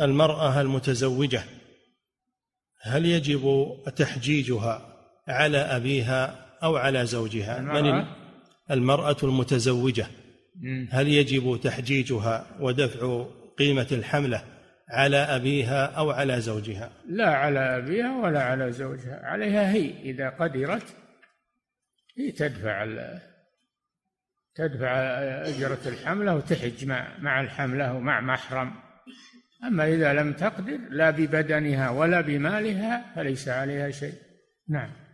المرأة المتزوجة هل يجب تحجيجها على أبيها أو على زوجها المرأة, من المرأة المتزوجة هل يجب تحجيجها ودفع قيمة الحملة على أبيها أو على زوجها لا على أبيها ولا على زوجها عليها هي إذا قدرت هي تدفع تدفع أجرة الحملة وتحج مع مع الحملة ومع محرم أما إذا لم تقدر لا ببدنها ولا بمالها فليس عليها شيء نعم